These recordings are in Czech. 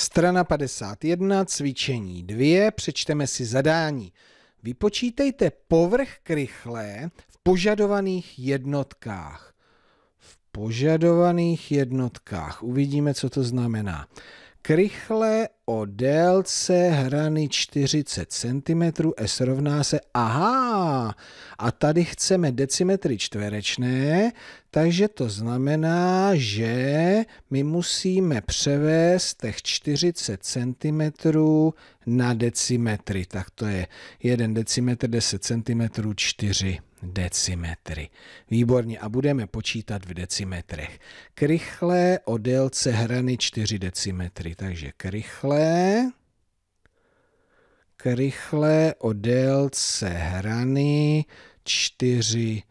Strana 51, cvičení 2, přečteme si zadání. Vypočítejte povrch krychlé v požadovaných jednotkách. V požadovaných jednotkách. Uvidíme, co to znamená. Krychle o délce hrany 40 cm S rovná se, aha, a tady chceme decimetry čtverečné, takže to znamená, že my musíme převést těch 40 cm na decimetry. Tak to je 1 decimetr, 10 cm, 4 decimetry. Výborně a budeme počítat v decimetrech. Krychlé o délce hrany 4 decimetry, takže krychlé krychlé o délce hrany 4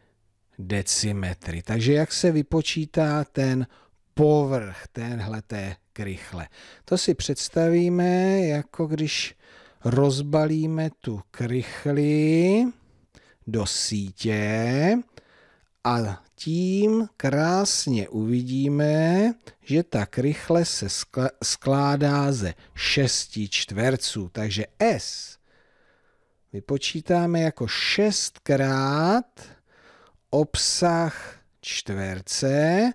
decimetry. Takže jak se vypočítá ten povrch téhleté krychle? To si představíme, jako když rozbalíme tu krychli do sítě a tím krásně uvidíme, že tak rychle se skládá ze šesti čtverců. Takže S vypočítáme jako šestkrát obsah čtverce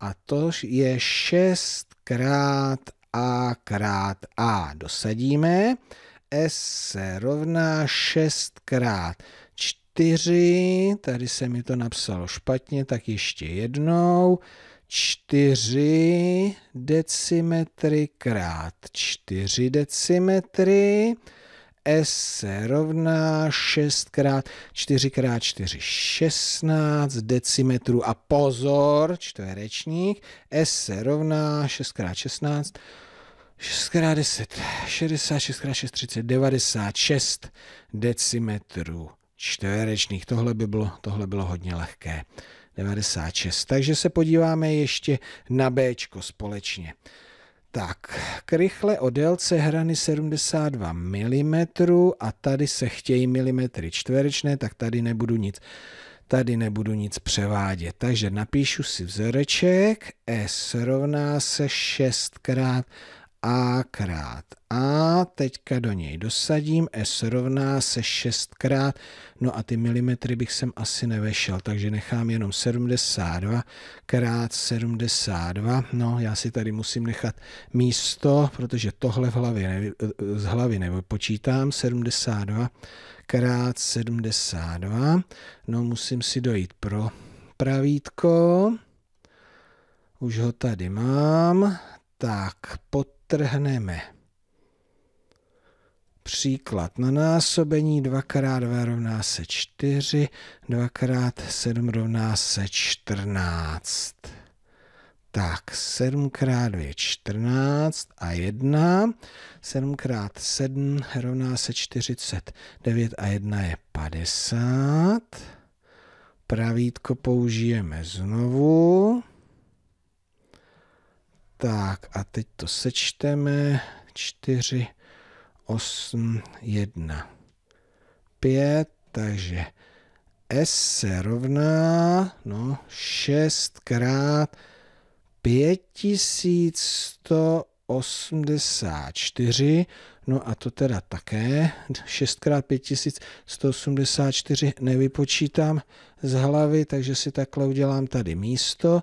a to je šestkrát A krát A. Dosadíme. S se rovná šestkrát čtverce čtyři, tady se mi to napsalo špatně, tak ještě jednou, čtyři decimetry krát čtyři decimetry, S se rovná 6 krát 4 krát 4, 16 decimetrů a pozor, čtverečník, S se rovná 6 krát 16, 6x10, 66 6x6, 30, 96 decimetrů čtverečných. Tohle, by bylo, tohle bylo hodně lehké. 96. Takže se podíváme ještě na B společně. Tak, krychle o délce hrany 72 mm a tady se chtějí milimetry čtverečné, tak tady nebudu nic tady nebudu nic převádět. Takže napíšu si vzoreček, S rovná se 6 krát a krát a, teďka do něj dosadím, s rovná se 6 krát, no a ty milimetry bych sem asi nevešel, takže nechám jenom 72 krát 72, no já si tady musím nechat místo, protože tohle v hlavě ne, z hlavy nebo počítám 72 krát 72, no musím si dojít pro pravítko, už ho tady mám, tak potom podtrhneme. Příklad na násobení 2 x 2 rovná se 4, 2 x 7 rovná se 14. Tak, 7 x 2 je 14 a 1. 7 x 7 rovná se 49 a 1 je 50. Pravítko použijeme znovu. Tak a teď to sečteme. 4, 8, 1, 5, takže S se rovná no, 6 krát 5184, no a to teda také, 6 krát 5184 nevypočítám z hlavy, takže si takhle udělám tady místo,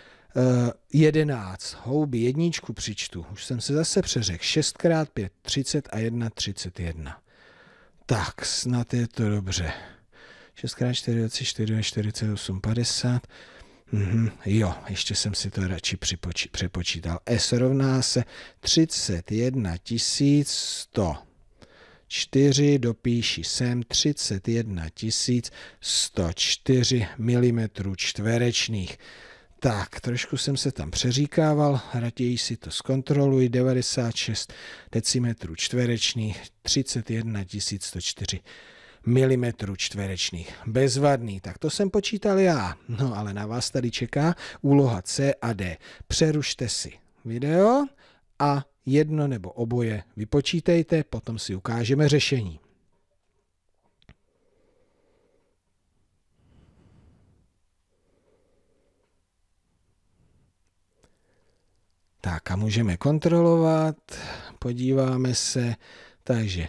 11, eh, houby, jedničku přičtu, už jsem se zase přeřekl, 6 x 5, 30 a 1, 31. Tak, snad je to dobře. 6 x 4, 24 je 48, 50. Mm-hmm. Jo, ještě jsem si to radši připoči- přepočítal. S rovná se 31 100. 4 dopíši sem 31 104 mm čtverečných. Tak, trošku jsem se tam přeříkával, raději si to zkontroluji, 96 decimetrů čtverečných, 31 104 mm čtverečných. Bezvadný, tak to jsem počítal já. No ale na vás tady čeká úloha C a D. Přerušte si video a jedno nebo oboje vypočítejte, potom si ukážeme řešení. Tak a můžeme kontrolovat, podíváme se, takže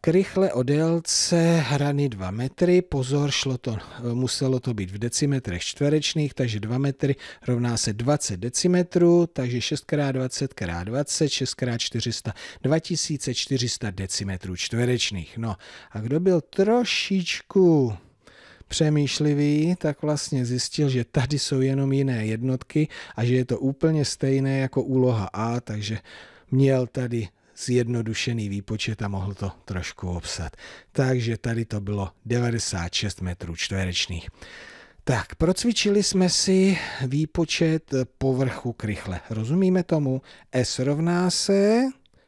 k rychle o délce hrany 2 metry, pozor, šlo to, muselo to být v decimetrech čtverečných, takže 2 metry rovná se 20 decimetrů, takže 6x20 x20, 6x400, 2400 decimetrů čtverečných. No a kdo byl trošičku přemýšlivý, tak vlastně zjistil, že tady jsou jenom jiné jednotky a že je to úplně stejné jako úloha A, takže měl tady zjednodušený výpočet a mohl to trošku obsat. Takže tady to bylo 96 metrů čtverečných. Tak, procvičili jsme si výpočet povrchu krychle. Rozumíme tomu? S rovná se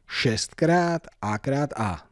6 krát A krát A.